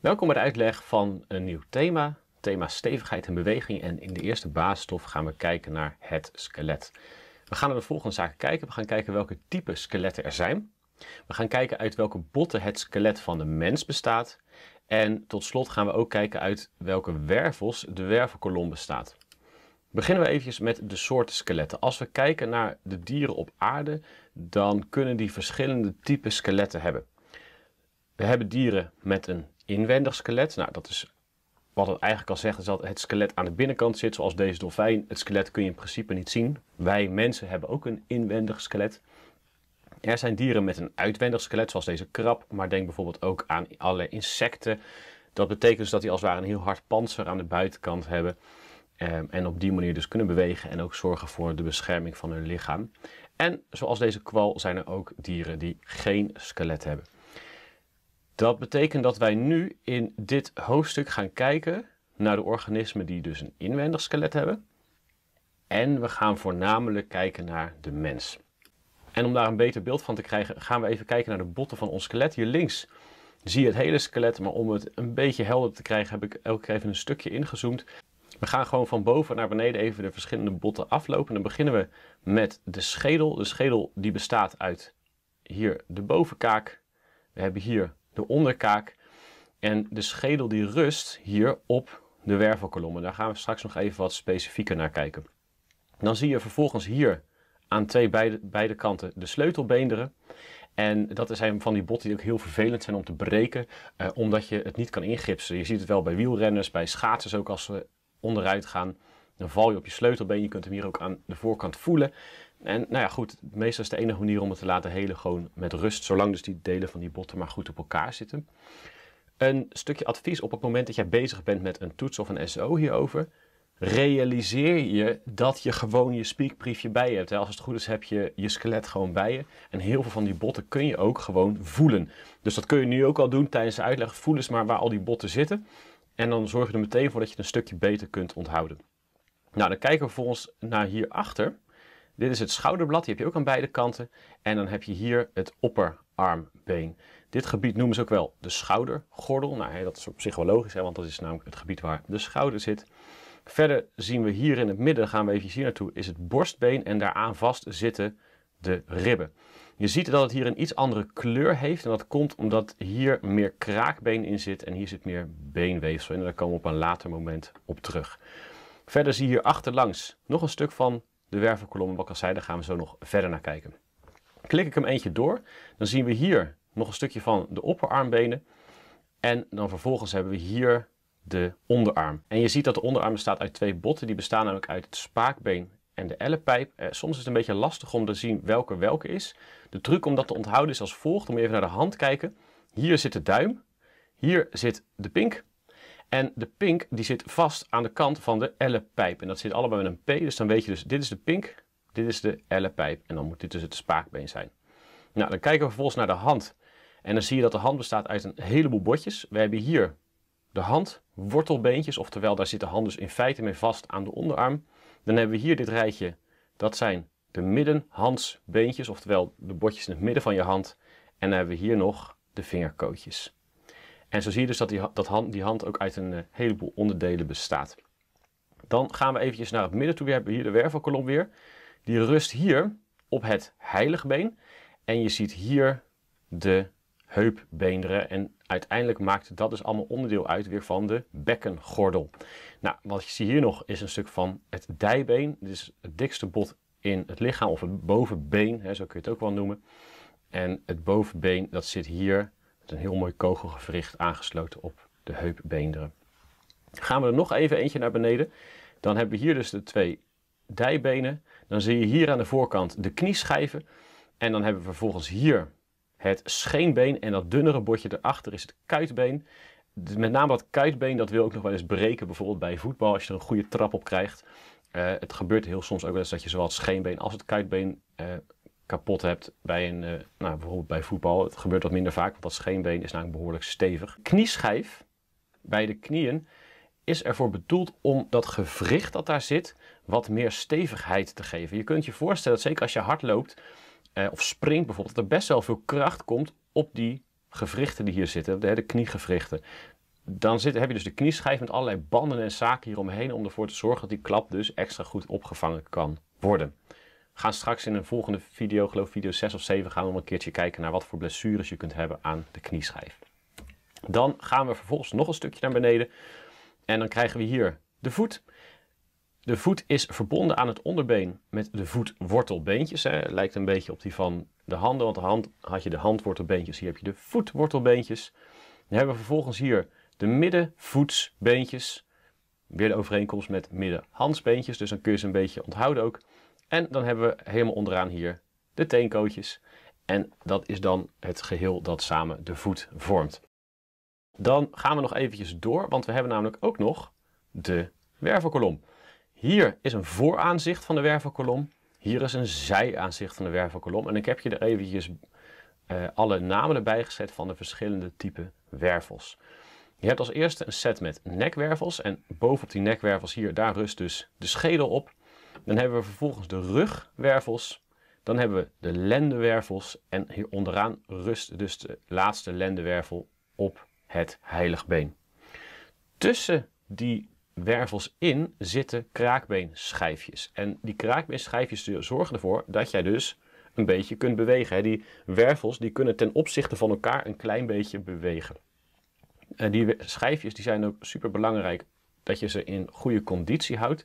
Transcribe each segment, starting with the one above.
Welkom bij de uitleg van een nieuw thema, thema stevigheid en beweging. En in de eerste basisstof gaan we kijken naar het skelet. We gaan naar de volgende zaken kijken. We gaan kijken welke type skeletten er zijn. We gaan kijken uit welke botten het skelet van de mens bestaat. En tot slot gaan we ook kijken uit welke wervels de wervelkolom bestaat. Beginnen we eventjes met de soorten skeletten. Als we kijken naar de dieren op aarde, dan kunnen die verschillende typen skeletten hebben. We hebben dieren met een inwendig skelet. Nou, dat is wat het eigenlijk al zegt, is dat het skelet aan de binnenkant zit, zoals deze dolfijn. Het skelet kun je in principe niet zien. Wij mensen hebben ook een inwendig skelet. Er zijn dieren met een uitwendig skelet, zoals deze krab. Maar denk bijvoorbeeld ook aan alle insecten. Dat betekent dus dat die als het ware een heel hard panzer aan de buitenkant hebben. Ehm, en op die manier dus kunnen bewegen en ook zorgen voor de bescherming van hun lichaam. En zoals deze kwal zijn er ook dieren die geen skelet hebben. Dat betekent dat wij nu in dit hoofdstuk gaan kijken naar de organismen die dus een inwendig skelet hebben. En we gaan voornamelijk kijken naar de mens. En om daar een beter beeld van te krijgen, gaan we even kijken naar de botten van ons skelet. Hier links zie je het hele skelet, maar om het een beetje helder te krijgen heb ik elke keer even een stukje ingezoomd. We gaan gewoon van boven naar beneden even de verschillende botten aflopen. Dan beginnen we met de schedel. De schedel die bestaat uit hier de bovenkaak. We hebben hier de onderkaak en de schedel die rust hier op de wervelkolommen. daar gaan we straks nog even wat specifieker naar kijken. Dan zie je vervolgens hier aan twee beide, beide kanten de sleutelbeenderen. En dat zijn van die botten die ook heel vervelend zijn om te breken, eh, omdat je het niet kan ingipsen. Je ziet het wel bij wielrenners, bij schaatsers ook als we onderuit gaan. Dan val je op je sleutelbeen. Je kunt hem hier ook aan de voorkant voelen. En nou ja, goed, meestal is de enige manier om het te laten helen gewoon met rust, zolang dus die delen van die botten maar goed op elkaar zitten. Een stukje advies op het moment dat jij bezig bent met een toets of een SO hierover, realiseer je dat je gewoon je speakbriefje bij je hebt. Als het goed is heb je je skelet gewoon bij je. En heel veel van die botten kun je ook gewoon voelen. Dus dat kun je nu ook al doen tijdens de uitleg. Voel eens maar waar al die botten zitten. En dan zorg je er meteen voor dat je het een stukje beter kunt onthouden. Nou, dan kijken we volgens naar hierachter. Dit is het schouderblad, die heb je ook aan beide kanten. En dan heb je hier het opperarmbeen. Dit gebied noemen ze ook wel de schoudergordel. Nou, dat is op zich wel logisch, hè, want dat is namelijk het gebied waar de schouder zit. Verder zien we hier in het midden, gaan we even hier naartoe, is het borstbeen en daaraan vast zitten de ribben. Je ziet dat het hier een iets andere kleur heeft en dat komt omdat hier meer kraakbeen in zit en hier zit meer beenweefsel in. En daar komen we op een later moment op terug. Verder zie je hier achterlangs nog een stuk van de wervelkolom, wat ik daar gaan we zo nog verder naar kijken. Klik ik hem eentje door, dan zien we hier nog een stukje van de opperarmbenen. En dan vervolgens hebben we hier de onderarm. En je ziet dat de onderarm bestaat uit twee botten. Die bestaan namelijk uit het spaakbeen en de ellepijp. Eh, soms is het een beetje lastig om te zien welke welke is. De truc om dat te onthouden is als volgt. Om even naar de hand kijken. Hier zit de duim. Hier zit de pink. En de pink die zit vast aan de kant van de ellepijp En dat zit allebei met een P. Dus dan weet je dus, dit is de pink, dit is de ellepijp En dan moet dit dus het spaakbeen zijn. Nou, dan kijken we vervolgens naar de hand. En dan zie je dat de hand bestaat uit een heleboel botjes. We hebben hier de handwortelbeentjes, oftewel daar zit de hand dus in feite mee vast aan de onderarm. Dan hebben we hier dit rijtje, dat zijn de middenhandsbeentjes, oftewel de botjes in het midden van je hand. En dan hebben we hier nog de vingerkootjes. En zo zie je dus dat die, dat hand, die hand ook uit een eh, heleboel onderdelen bestaat. Dan gaan we eventjes naar het midden toe. We hebben hier de wervelkolom weer. Die rust hier op het heiligbeen. En je ziet hier de heupbeenderen. En uiteindelijk maakt dat dus allemaal onderdeel uit weer van de bekkengordel. Nou, wat je ziet hier nog is een stuk van het dijbeen. is het dikste bot in het lichaam of het bovenbeen, hè, zo kun je het ook wel noemen. En het bovenbeen dat zit hier een heel mooi kogelgewricht aangesloten op de heupbeenderen. Gaan we er nog even eentje naar beneden. Dan hebben we hier dus de twee dijbenen. Dan zie je hier aan de voorkant de knieschijven. En dan hebben we vervolgens hier het scheenbeen. En dat dunnere bordje erachter is het kuitbeen. Met name dat kuitbeen, dat wil ook nog wel eens breken. Bijvoorbeeld bij voetbal, als je er een goede trap op krijgt. Eh, het gebeurt heel soms ook wel eens dat je zowel het scheenbeen als het kuitbeen uh, kapot hebt bij een, eh, nou, bijvoorbeeld bij voetbal. Het gebeurt wat minder vaak, want dat scheenbeen is namelijk behoorlijk stevig. Knieschijf bij de knieën is ervoor bedoeld om dat gewricht dat daar zit wat meer stevigheid te geven. Je kunt je voorstellen dat zeker als je hard loopt eh, of springt bijvoorbeeld, dat er best wel veel kracht komt op die gewrichten die hier zitten, de, de kniegewrichten. Dan zit, heb je dus de knieschijf met allerlei banden en zaken hieromheen om ervoor te zorgen dat die klap dus extra goed opgevangen kan worden gaan straks in een volgende video, geloof video 6 of 7, gaan we een keertje kijken naar wat voor blessures je kunt hebben aan de knieschijf. Dan gaan we vervolgens nog een stukje naar beneden en dan krijgen we hier de voet. De voet is verbonden aan het onderbeen met de voetwortelbeentjes. Hè. Lijkt een beetje op die van de handen, want de hand had je de handwortelbeentjes, hier heb je de voetwortelbeentjes. Dan hebben we vervolgens hier de middenvoetsbeentjes. Weer de overeenkomst met middenhandsbeentjes, dus dan kun je ze een beetje onthouden ook. En dan hebben we helemaal onderaan hier de teenkootjes. En dat is dan het geheel dat samen de voet vormt. Dan gaan we nog eventjes door, want we hebben namelijk ook nog de wervelkolom. Hier is een vooraanzicht van de wervelkolom. Hier is een zijaanzicht van de wervelkolom. En ik heb je er eventjes eh, alle namen erbij gezet van de verschillende type wervels. Je hebt als eerste een set met nekwervels. En bovenop die nekwervels hier, daar rust dus de schedel op. Dan hebben we vervolgens de rugwervels. Dan hebben we de lendenwervels. En hier onderaan rust dus de laatste lendenwervel op het heiligbeen. Tussen die wervels in zitten kraakbeenschijfjes. En die kraakbeenschijfjes zorgen ervoor dat jij dus een beetje kunt bewegen. Die wervels die kunnen ten opzichte van elkaar een klein beetje bewegen. die schijfjes die zijn ook super belangrijk dat je ze in goede conditie houdt.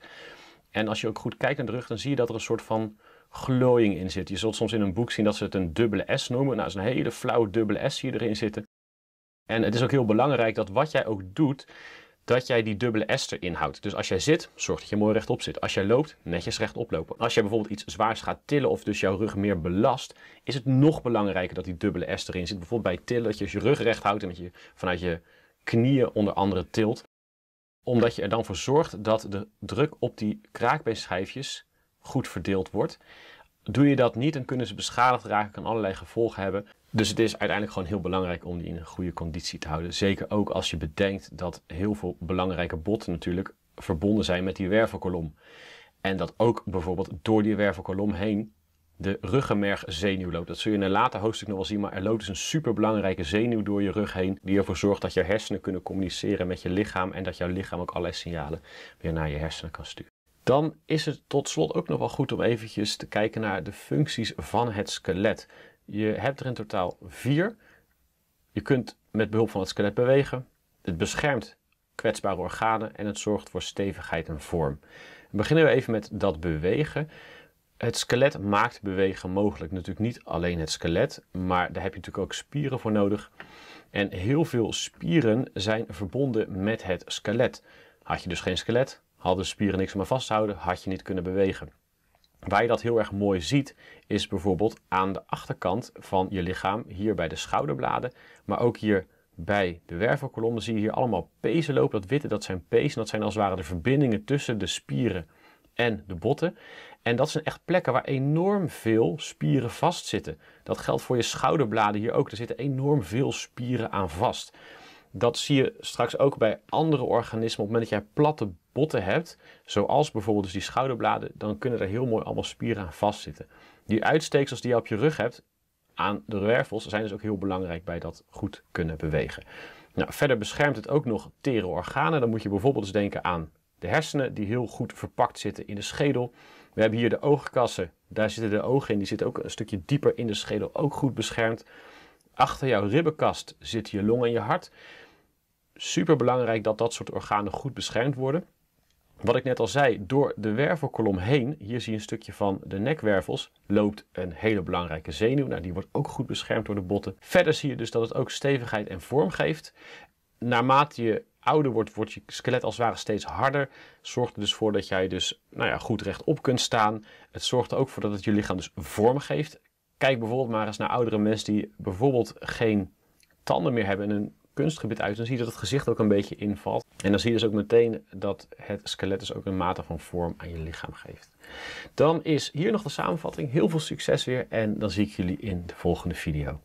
En als je ook goed kijkt naar de rug, dan zie je dat er een soort van glooiing in zit. Je zult soms in een boek zien dat ze het een dubbele S noemen. Nou, dat is een hele flauwe dubbele S hier erin zitten. En het is ook heel belangrijk dat wat jij ook doet, dat jij die dubbele S erin houdt. Dus als jij zit, zorg dat je mooi rechtop zit. Als jij loopt, netjes rechtop lopen. Als jij bijvoorbeeld iets zwaars gaat tillen of dus jouw rug meer belast, is het nog belangrijker dat die dubbele S erin zit. Bijvoorbeeld bij tillen, dat je je rug recht houdt en dat je vanuit je knieën onder andere tilt omdat je er dan voor zorgt dat de druk op die kraakbeenschijfjes goed verdeeld wordt. Doe je dat niet, dan kunnen ze beschadigd raken, kan allerlei gevolgen hebben. Dus het is uiteindelijk gewoon heel belangrijk om die in een goede conditie te houden. Zeker ook als je bedenkt dat heel veel belangrijke botten natuurlijk verbonden zijn met die wervelkolom. En dat ook bijvoorbeeld door die wervelkolom heen de ruggenmergzenuw loopt. Dat zul je in een later hoofdstuk nog wel zien, maar er loopt dus een superbelangrijke zenuw door je rug heen, die ervoor zorgt dat je hersenen kunnen communiceren met je lichaam en dat jouw lichaam ook allerlei signalen weer naar je hersenen kan sturen. Dan is het tot slot ook nog wel goed om eventjes te kijken naar de functies van het skelet. Je hebt er in totaal vier. Je kunt met behulp van het skelet bewegen. Het beschermt kwetsbare organen en het zorgt voor stevigheid en vorm. Dan beginnen we even met dat bewegen. Het skelet maakt bewegen mogelijk. Natuurlijk niet alleen het skelet, maar daar heb je natuurlijk ook spieren voor nodig. En heel veel spieren zijn verbonden met het skelet. Had je dus geen skelet, hadden spieren niks meer vasthouden, had je niet kunnen bewegen. Waar je dat heel erg mooi ziet, is bijvoorbeeld aan de achterkant van je lichaam, hier bij de schouderbladen, maar ook hier bij de wervelkolommen zie je hier allemaal pezen lopen. Dat witte, dat zijn pezen, dat zijn als het ware de verbindingen tussen de spieren en de botten. En dat zijn echt plekken waar enorm veel spieren vastzitten. Dat geldt voor je schouderbladen hier ook. Er zitten enorm veel spieren aan vast. Dat zie je straks ook bij andere organismen. Op het moment dat jij platte botten hebt, zoals bijvoorbeeld dus die schouderbladen, dan kunnen er heel mooi allemaal spieren aan vastzitten. Die uitsteeksels die je op je rug hebt, aan de wervels, zijn dus ook heel belangrijk bij dat goed kunnen bewegen. Nou, verder beschermt het ook nog tere organen. Dan moet je bijvoorbeeld eens denken aan de hersenen, die heel goed verpakt zitten in de schedel. We hebben hier de oogkassen. Daar zitten de ogen in. Die zitten ook een stukje dieper in de schedel, ook goed beschermd. Achter jouw ribbenkast zitten je long en je hart. Super belangrijk dat dat soort organen goed beschermd worden. Wat ik net al zei, door de wervelkolom heen, hier zie je een stukje van de nekwervels, loopt een hele belangrijke zenuw. Nou, die wordt ook goed beschermd door de botten. Verder zie je dus dat het ook stevigheid en vorm geeft. Naarmate je ouder wordt, wordt je skelet als het ware steeds harder. Zorgt er dus voor dat jij dus nou ja, goed rechtop kunt staan. Het zorgt er ook voor dat het je lichaam dus vorm geeft. Kijk bijvoorbeeld maar eens naar oudere mensen die bijvoorbeeld geen tanden meer hebben en een kunstgebied uit. Dan zie je dat het gezicht ook een beetje invalt. En dan zie je dus ook meteen dat het skelet dus ook een mate van vorm aan je lichaam geeft. Dan is hier nog de samenvatting. Heel veel succes weer en dan zie ik jullie in de volgende video.